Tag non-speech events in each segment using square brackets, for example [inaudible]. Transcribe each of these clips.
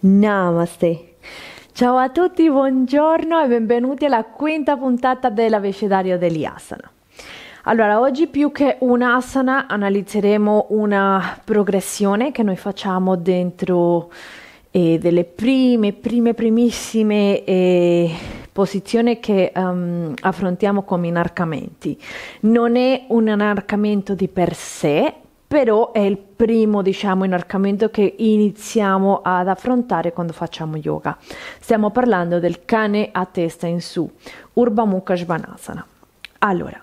Namaste. Ciao a tutti, buongiorno e benvenuti alla quinta puntata dell'abecedario degli asana. Allora, oggi più che un asana analizzeremo una progressione che noi facciamo dentro eh, delle prime, prime, primissime eh, posizioni che um, affrontiamo come inarcamenti. Non è un inarcamento di per sé, però è il primo diciamo, inarcamento che iniziamo ad affrontare quando facciamo yoga. Stiamo parlando del cane a testa in su, Urba Mukha Svanasana. Allora,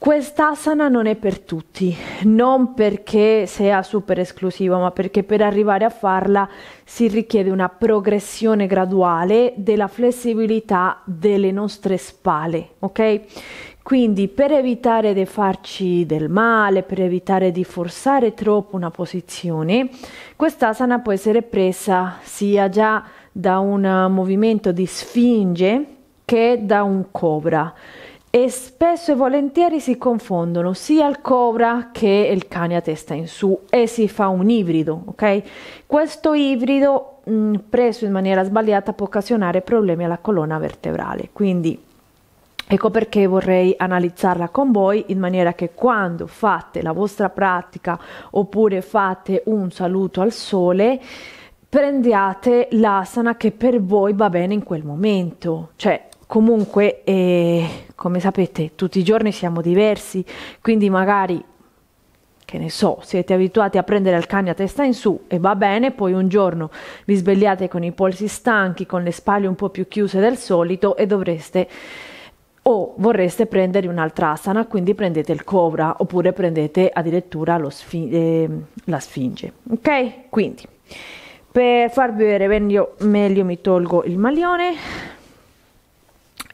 Quest'asana non è per tutti, non perché sia super esclusiva, ma perché per arrivare a farla si richiede una progressione graduale della flessibilità delle nostre spalle, ok? Quindi per evitare di farci del male, per evitare di forzare troppo una posizione, questa asana può essere presa sia già da un movimento di sfinge che da un cobra e spesso e volentieri si confondono sia il cobra che il cane a testa in su e si fa un ibrido, ok? Questo ibrido mh, preso in maniera sbagliata può occasionare problemi alla colonna vertebrale, quindi Ecco perché vorrei analizzarla con voi in maniera che quando fate la vostra pratica oppure fate un saluto al sole, prendiate l'asana che per voi va bene in quel momento. Cioè, comunque, eh, come sapete, tutti i giorni siamo diversi, quindi magari che ne so, siete abituati a prendere il cane a testa in su e va bene, poi un giorno vi svegliate con i polsi stanchi, con le spalle un po' più chiuse del solito e dovreste o vorreste prendere un'altra asana, quindi prendete il cobra oppure prendete addirittura sfi- eh, la sfinge. Ok? Quindi per farvi vedere meglio, meglio mi tolgo il maglione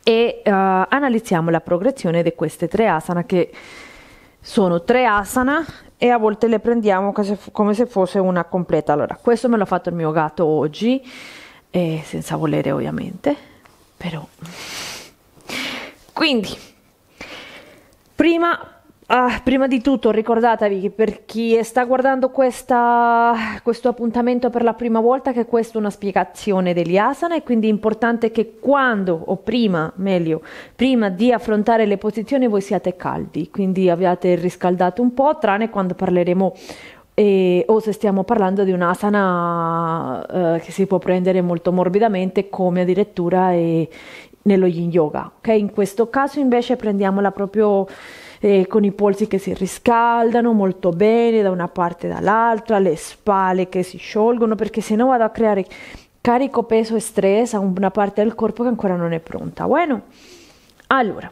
e uh, analizziamo la progressione di queste tre asana che sono tre asana e a volte le prendiamo come se fosse una completa. Allora, questo me l'ha fatto il mio gatto oggi, eh, senza volere ovviamente, però quindi, prima, ah, prima di tutto ricordatevi che per chi sta guardando questa, questo appuntamento per la prima volta che questa è una spiegazione degli asana e quindi è importante che quando o prima, meglio, prima di affrontare le posizioni voi siate caldi, quindi abbiate riscaldato un po', tranne quando parleremo e, eh, o se stiamo parlando di un'asana eh, che si può prendere molto morbidamente come addirittura e, eh, nello yin yoga. Okay? In questo caso invece prendiamola proprio eh, con i polsi che si riscaldano molto bene da una parte e dall'altra, le spalle che si sciolgono, perché sennò vado a creare carico, peso e stress a una parte del corpo che ancora non è pronta. Bueno, allora,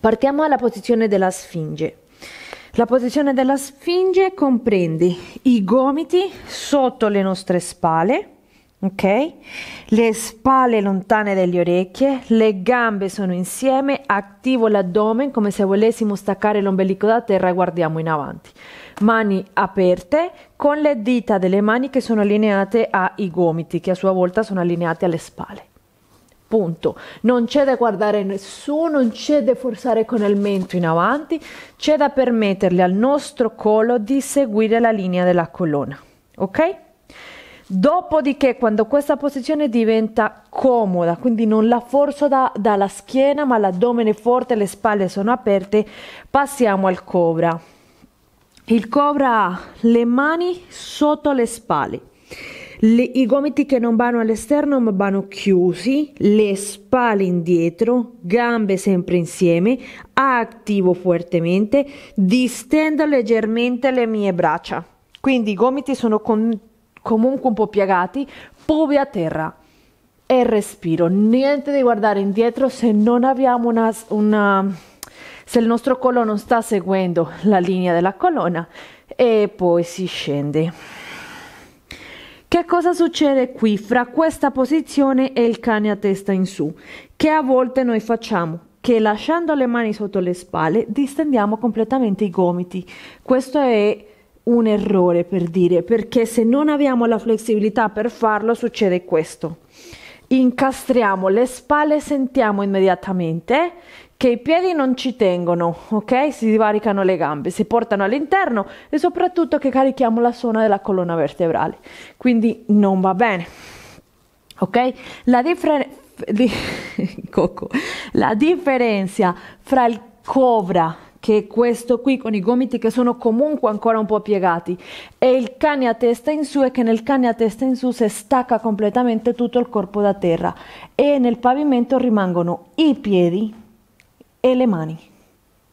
partiamo dalla posizione della sfinge. La posizione della sfinge comprende i gomiti sotto le nostre spalle, ok? Le spalle lontane dalle orecchie, le gambe sono insieme, attivo l'addome come se volessimo staccare l'ombelico da terra e guardiamo in avanti. Mani aperte con le dita delle mani che sono allineate ai gomiti, che a sua volta sono allineate alle spalle. Punto. Non c'è da guardare nessuno, non c'è da forzare con il mento in avanti, c'è da permetterle al nostro collo di seguire la linea della colonna. Ok? Dopodiché quando questa posizione diventa comoda, quindi non la forzo da, dalla schiena ma l'addome è forte, le spalle sono aperte, passiamo al cobra. Il cobra ha le mani sotto le spalle, le, i gomiti che non vanno all'esterno ma vanno chiusi, le spalle indietro, gambe sempre insieme, attivo fortemente, distendo leggermente le mie braccia. Quindi i gomiti sono con comunque un po' piegati, pubi a terra e respiro. Niente di guardare indietro se non abbiamo una, una se il nostro collo non sta seguendo la linea della colonna e poi si scende. Che cosa succede qui fra questa posizione e il cane a testa in su? Che a volte noi facciamo che lasciando le mani sotto le spalle distendiamo completamente i gomiti. Questo è un errore per dire, perché se non abbiamo la flessibilità per farlo succede questo. Incastriamo le spalle, sentiamo immediatamente che i piedi non ci tengono, ok? Si divaricano le gambe, si portano all'interno e soprattutto che carichiamo la zona della colonna vertebrale. Quindi non va bene. Ok? La, differ- di- [laughs] la differenza fra il cobra che è questo qui con i gomiti che sono comunque ancora un po' piegati e il cane a testa in su e che nel cane a testa in su si stacca completamente tutto il corpo da terra e nel pavimento rimangono i piedi e le mani.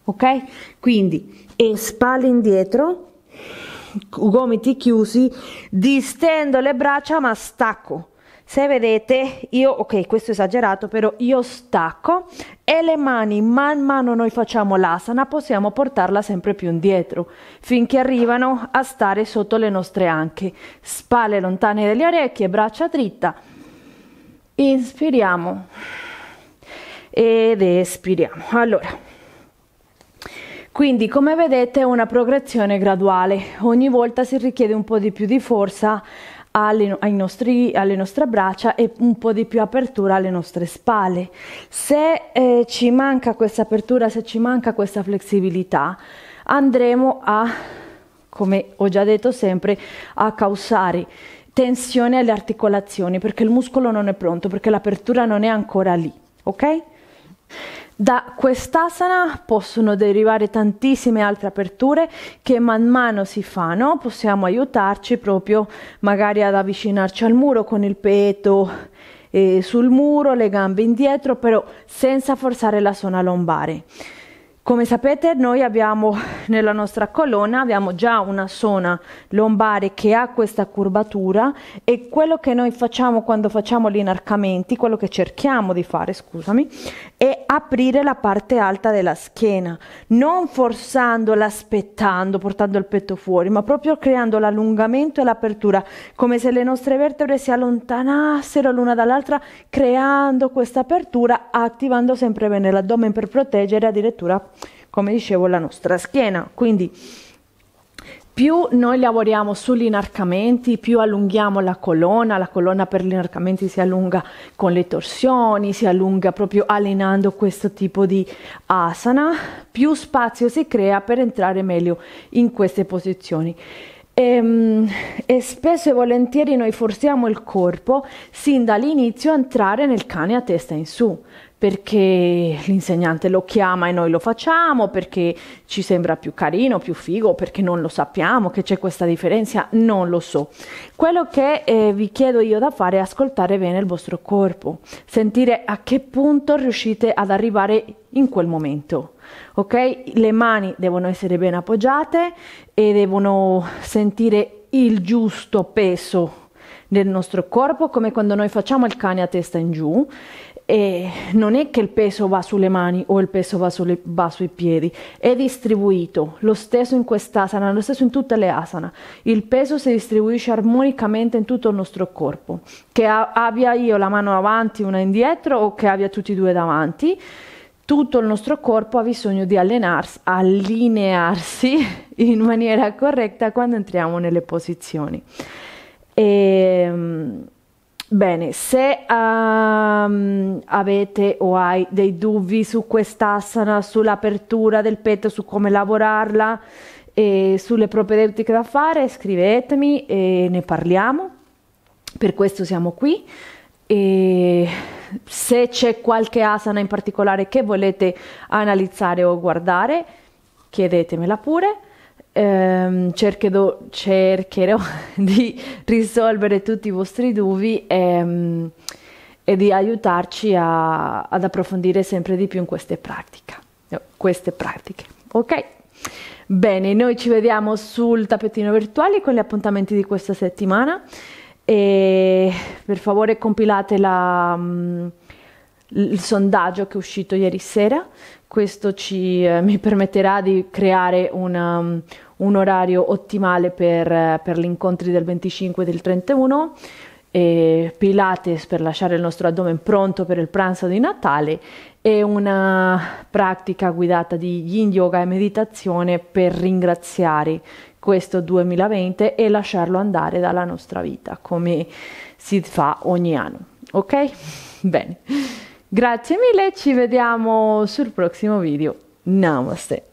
Ok? Quindi e spalle indietro, gomiti chiusi, distendo le braccia ma stacco se vedete io ok questo è esagerato però io stacco e le mani man mano noi facciamo l'asana possiamo portarla sempre più indietro finché arrivano a stare sotto le nostre anche spalle lontane dalle orecchie braccia dritta inspiriamo ed espiriamo allora quindi come vedete è una progressione graduale ogni volta si richiede un po' di più di forza alle, nostri, alle, nostre braccia e un po' di più apertura alle nostre spalle. Se eh, ci manca questa apertura, se ci manca questa flessibilità, andremo a, come ho già detto sempre, a causare tensione alle articolazioni perché il muscolo non è pronto, perché l'apertura non è ancora lì, ok? Da quest'asana possono derivare tantissime altre aperture che man mano si fanno, possiamo aiutarci proprio magari ad avvicinarci al muro con il petto eh, sul muro, le gambe indietro, però senza forzare la zona lombare. Come sapete noi abbiamo nella nostra colonna abbiamo già una zona lombare che ha questa curvatura e quello che noi facciamo quando facciamo gli inarcamenti, quello che cerchiamo di fare, scusami, e aprire la parte alta della schiena, non forzandola, aspettando, portando il petto fuori, ma proprio creando l'allungamento e l'apertura, come se le nostre vertebre si allontanassero l'una dall'altra, creando questa apertura, attivando sempre bene l'addome per proteggere addirittura, come dicevo, la nostra schiena. Quindi più noi lavoriamo sugli inarcamenti, più allunghiamo la colonna, la colonna per gli inarcamenti si allunga con le torsioni, si allunga proprio allenando questo tipo di asana, più spazio si crea per entrare meglio in queste posizioni. E, ehm, e, spesso e volentieri noi forziamo il corpo sin dall'inizio a entrare nel cane a testa in su perché l'insegnante lo chiama e noi lo facciamo, perché ci sembra più carino, più figo, perché non lo sappiamo che c'è questa differenza, non lo so. Quello che eh, vi chiedo io da fare è ascoltare bene il vostro corpo, sentire a che punto riuscite ad arrivare in quel momento. Ok? Le mani devono essere ben appoggiate e devono sentire il giusto peso del nostro corpo, come quando noi facciamo il cane a testa in giù e non è che il peso va sulle mani o il peso va, sulle, va, sui piedi, è distribuito, lo stesso in quest'asana, lo stesso in tutte le asana, il peso si distribuisce armonicamente in tutto il nostro corpo, che a- abbia io la mano avanti, una indietro o che abbia tutti e due davanti, tutto il nostro corpo ha bisogno di allenarsi, allinearsi [laughs] in maniera corretta quando entriamo nelle posizioni. E, ehm, Bene, se um, avete o hai dei dubbi su quest'asana, sull'apertura del petto, su come lavorarla e sulle propedeutiche da fare, scrivetemi e ne parliamo. Per questo siamo qui. E se c'è qualche asana in particolare che volete analizzare o guardare, chiedetemela pure ehm, cercherò, cercherò [laughs] di risolvere tutti i vostri dubbi e, ehm, e di aiutarci a, ad approfondire sempre di più in queste pratiche. Eh, queste pratiche. Ok? Bene, noi ci vediamo sul tappetino virtuale con gli appuntamenti di questa settimana e per favore compilate la, mm, il sondaggio che è uscito ieri sera, questo ci, eh, mi permetterà di creare una, un orario ottimale per, eh, per gli incontri del 25 e del 31 e Pilates per lasciare il nostro addome pronto per il pranzo di Natale e una pratica guidata di yin yoga e meditazione per ringraziare questo 2020 e lasciarlo andare dalla nostra vita come si fa ogni anno. Ok? Bene. Grazie mille, ci vediamo sul prossimo video. Namaste.